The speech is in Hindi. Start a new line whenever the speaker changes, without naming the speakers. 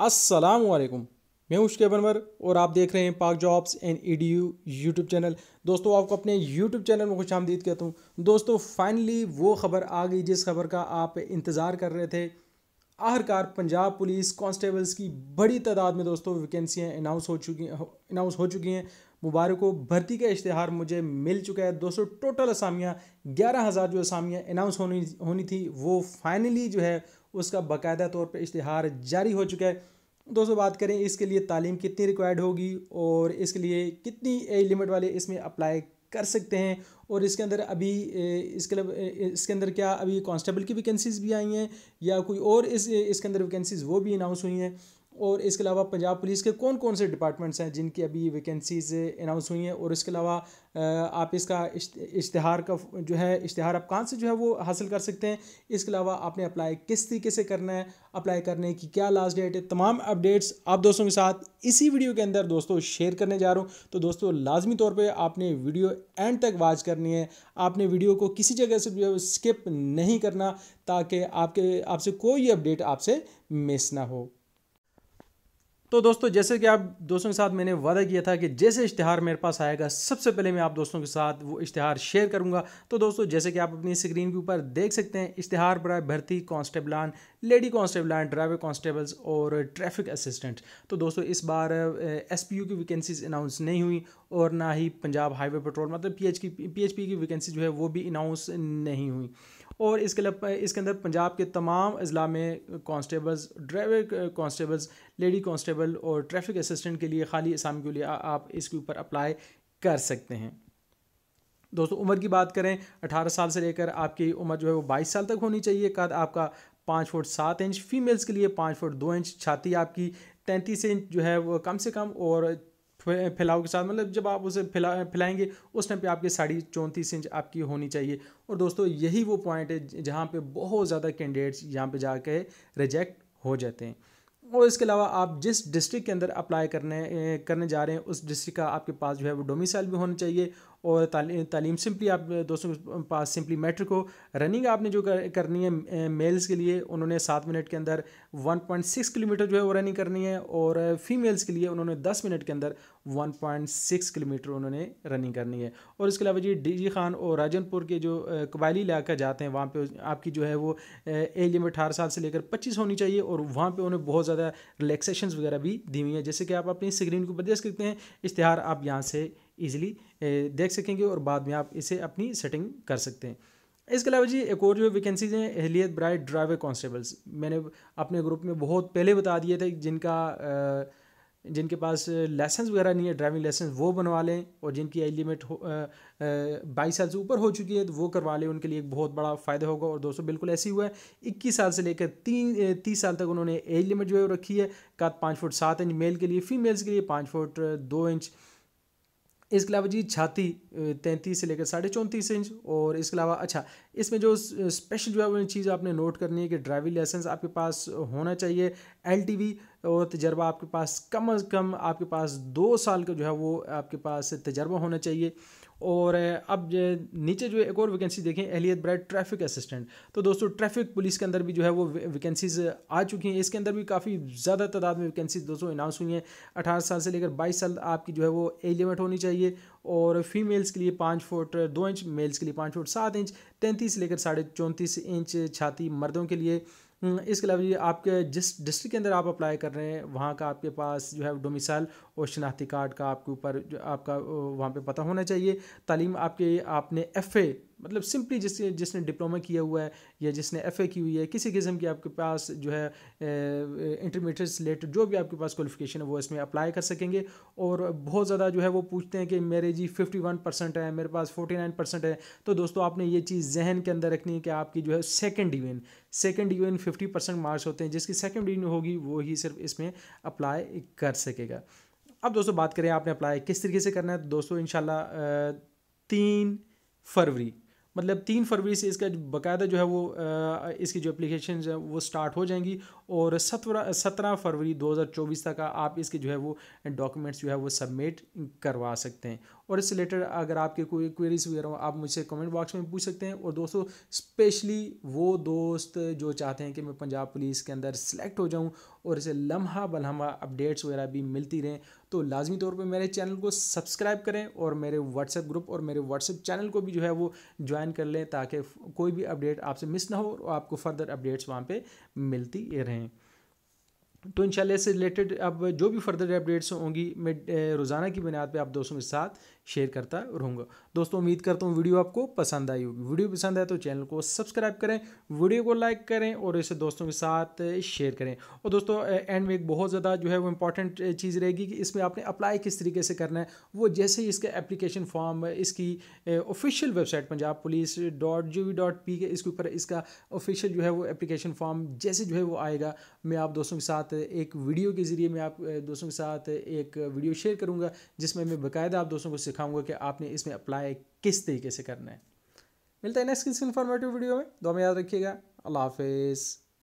वालेकुम मैं उश्के बनवर और आप देख रहे हैं Pak jobs and E D U YouTube channel दोस्तों आपको अपने यूट्यूब चैनल में खुश आमदीद कहता हूँ दोस्तों फाइनली वो खबर आ गई जिस खबर का आप इंतज़ार कर रहे थे आखिरकार पंजाब पुलिस कांस्टेबल्स की बड़ी तादाद में दोस्तों वैकेंसियाँ अनाउंस हो चुकी अनाउंस हो चुकी हैं मुबारक हो भर्ती का इश्तहार मुझे मिल चुका है दोस्तों टोटल असामियाँ ग्यारह हज़ार जो असामियाँ अनाउंस होनी होनी थी वो फाइनली जो है उसका बाकायदा तौर पर इश्तहार जारी हो चुका है दोस्तों बात करें इसके लिए तालीम कितनी रिक्वायर्ड होगी और इसके लिए कितनी एज लिमिट वाले इसमें अप्लाई कर सकते हैं और इसके अंदर अभी इसके इसके अंदर क्या अभी कांस्टेबल की वैकेंसीज़ भी आई हैं या कोई और इस इसके अंदर वैकेंसीज़ वो भी अनाउंस हुई हैं और इसके अलावा पंजाब पुलिस के कौन कौन से डिपार्टमेंट्स हैं जिनकी अभी वैकेंसीज अनाउंस हुई हैं और इसके अलावा आप इसका इश्तहार का जो है इश्तहार आप कहाँ से जो है वो हासिल कर सकते हैं इसके अलावा आपने अप्लाई किस तरीके से करना है अप्लाई करने की क्या लास्ट डेट है तमाम अपडेट्स आप दोस्तों के साथ इसी वीडियो के अंदर दोस्तों शेयर करने जा रहा हूँ तो दोस्तों लाजमी तौर पर आपने वीडियो एंड तक वाच करनी है आपने वीडियो को किसी जगह से जो स्किप नहीं करना ताकि आपके आपसे कोई अपडेट आपसे मिस ना हो तो दोस्तों जैसे कि आप दोस्तों के साथ मैंने वादा किया था कि जैसे इश्तिहार मेरे पास आएगा सबसे पहले मैं आप दोस्तों के साथ वो इश्तिहार शेयर करूंगा तो दोस्तों जैसे कि आप अपनी स्क्रीन के ऊपर देख सकते हैं इश्तिहार पर भर्ती कांस्टेबलान लेडी कांस्टेबलान ड्राइवर कांस्टेबल्स और ट्रैफिक असिस्टेंट तो दोस्तों इस बार एस पी यू की वैकेंसीज अनाउंस नहीं हुई और ना ही पंजाब हाईवे पेट्रोल मतलब पी एच की पी एच पी की वैकेंसी जो है वो भी अनाउंस नहीं हुई और इसके इसके अंदर पंजाब के तमाम अजला में constables driver constables lady constable और ट्रैफिक असिस्टेंट के लिए खाली असामी के लिए आप इसके ऊपर अप्लाई कर सकते हैं दोस्तों उम्र की बात करें 18 साल से लेकर आपकी उम्र जो है वो 22 साल तक होनी चाहिए कद आपका पाँच फुट सात इंच फीमेल्स के लिए पाँच फुट दो इंच छाती आपकी तैंतीस इंच जो है वो कम से कम और फैलाव के साथ मतलब जब आप उसे फैला फैलाएंगे उस टाइम पे आपकी साड़ी चौंतीस इंच आपकी होनी चाहिए और दोस्तों यही वो पॉइंट है जहाँ पे बहुत ज़्यादा कैंडिडेट्स यहाँ पे जाके रिजेक्ट हो जाते हैं और इसके अलावा आप जिस डिस्ट्रिक्ट के अंदर अप्लाई करने करने जा रहे हैं उस डिस्ट्रिक्ट का आपके पास जो है वो डोमिसाइल भी होना चाहिए और ताली, तालीम सिंपली आप दोस्तों के पास सिंपली मेट्रिक हो रनिंग आपने जो कर, करनी है मेल्स के लिए उन्होंने सात मिनट के अंदर 1.6 किलोमीटर जो है वो रनिंग करनी है और फीमेल्स के लिए उन्होंने दस मिनट के अंदर 1.6 किलोमीटर उन्होंने रनिंग करनी है और इसके अलावा जी डी खान और राजनपुर के जो कबायली इलाका जाते हैं वहाँ पर आपकी जो है वो एज लिमिट अठारह साल से लेकर पच्चीस होनी चाहिए और वहाँ पर उन्हें बहुत ज़्यादा रिलेक्सेशन वगैरह भी दी हुई हैं जैसे कि आप अपनी स्क्रीन के ऊपर देख सकते हैं इश्तहार आप यहाँ से ईजिली देख सकेंगे और बाद में आप इसे अपनी सेटिंग कर सकते हैं इसके अलावा जी एक और जो वैकेंसीज हैं एहलियत ब्राइट ड्राइवर कॉन्स्टेबल्स मैंने अपने ग्रुप में बहुत पहले बता दिए थे जिनका जिनके पास लाइसेंस वगैरह नहीं है ड्राइविंग लाइसेंस वो बनवा लें और जिनकी एज लिमिट हो बाईस साल से ऊपर हो चुकी है तो वो करवा लें उनके लिए एक बहुत बड़ा फ़ायदा होगा और दोस्तों बिल्कुल ऐसे ही हुआ है इक्कीस साल से लेकर तीन तीस साल तक उन्होंने एज लिमिट जो है रखी है का पाँच फुट सात इंच मेल के लिए फीमेल्स के लिए पाँच फुट दो इंच इसके अलावा जी छाती तैंतीस से लेकर साढ़े चौंतीस इंच और इसके अलावा अच्छा इसमें जो स्पेशल जो है वो चीज़ आपने नोट करनी है कि ड्राइविंग लाइसेंस आपके पास होना चाहिए वी और तजर्बा आपके पास कम अज़ कम आपके पास दो साल का जो है वो आपके पास तजर्बा होना चाहिए और अब नीचे जो एक और वैकेंसी देखें एहलियत ब्राइट ट्रैफिक असिस्टेंट तो दोस्तों ट्रैफिक पुलिस के अंदर भी जो है वो वैकेंसीज आ चुकी हैं इसके अंदर भी काफ़ी ज़्यादा तादाद में वैकेंसीज दोस्तों अनाउंस हुई हैं अठारह साल से लेकर बाईस साल आपकी जो है वो एज लिमिट होनी चाहिए और फीमेल्स के लिए पाँच फुट दो इंच मेल्स के लिए पाँच फुट सात इंच तैंतीस लेकर साढ़े चौंतीस इंच छाती मर्दों के लिए हम्म, इसके अलावा जी आपके जिस डिस्ट्रिक्ट के अंदर आप अप्लाई कर रहे हैं वहाँ का आपके पास जो है डोमिसाइल और शनाख्ती कार्ड का आपके ऊपर जो आपका वहाँ पे पता होना चाहिए तालीम आपके आपने एफ़ ए मतलब सिंपली जिस जिसने डिप्लोमा किया हुआ है या जिसने एफ की हुई है किसी किस्म की आपके पास जो है इंटरमीडिएट से रिलेटेड जो भी आपके पास क्वालिफिकेशन है वो इसमें अप्लाई कर सकेंगे और बहुत ज़्यादा जो है वो पूछते हैं कि मेरे जी फिफ्टी वन परसेंट है मेरे पास फोर्टी नाइन परसेंट है तो दोस्तों आपने ये चीज़ जहन के अंदर रखनी है कि आपकी जो है सेकेंड इवेंट सेकेंड यून फिफ्टी परसेंट मार्क्स होते हैं जिसकी सेकेंड इवेंट होगी वो ही सिर्फ इसमें अप्लाई कर सकेगा अब दोस्तों बात करें आपने अप्लाई किस तरीके से करना है तो दोस्तों इन तीन फरवरी मतलब तीन फरवरी से इसका बाकायदा जो है वो इसकी जो एप्लीकेशन है वो स्टार्ट हो जाएंगी और सत्रह सत्रह फरवरी 2024 तक आप इसके जो है वो डॉक्यूमेंट्स जो है वो सबमिट करवा सकते हैं और इससे रिलेटेड अगर आपके कोई क्वेरीज वगैरह हो आप मुझसे कमेंट बॉक्स में पूछ सकते हैं और दोस्तों स्पेशली वो दोस्त जो चाहते हैं कि मैं पंजाब पुलिस के अंदर सेलेक्ट हो जाऊँ और इसे लम्हा बलहमा अपडेट्स वगैरह भी मिलती रहें तो लाजमी तौर पर मेरे चैनल को सब्सक्राइब करें और मेरे व्हाट्सएप ग्रुप और मेरे व्हाट्सएप चैनल को भी जो है वो ज्वाइन कर लें ताकि कोई भी अपडेट आपसे मिस ना हो और आपको फर्दर अपडेट्स वहाँ पर मिलती रहें तो इंशाल्लाह इससे रिलेटेड अब जो भी फर्दर अपडेट्स होंगी मैं रोज़ाना की बुनियाद पे आप दोस्तों के साथ शेयर करता रहूँगा दोस्तों उम्मीद करता हूँ वीडियो आपको पसंद आई होगी वीडियो पसंद आए तो चैनल को सब्सक्राइब करें वीडियो को लाइक करें और इसे दोस्तों के साथ शेयर करें और दोस्तों एंड में एक बहुत ज़्यादा जो है वो इंपॉर्टेंट चीज़ रहेगी कि इसमें आपने अप्लाई किस तरीके से करना है वो जैसे ही इसका एप्लीकेशन फॉर्म इसकी official website Punjab police dot G V dot P K इसके ऊपर इसका ऑफिशियल जो है वो एप्लीकेशन फॉर्म जैसे जो है वो आएगा मैं आप दोस्तों के साथ एक वीडियो के ज़रिए मैं आप दोस्तों के साथ एक वीडियो शेयर करूँगा जिसमें मैं बाकायदा आप दोस्तों को सिखा सिखाऊंगा कि आपने इसमें अप्लाई किस तरीके से करना है मिलता है नेक्स्ट किसी इन्फॉर्मेटिव वीडियो में दो में याद रखिएगा अल्लाह हाफिज़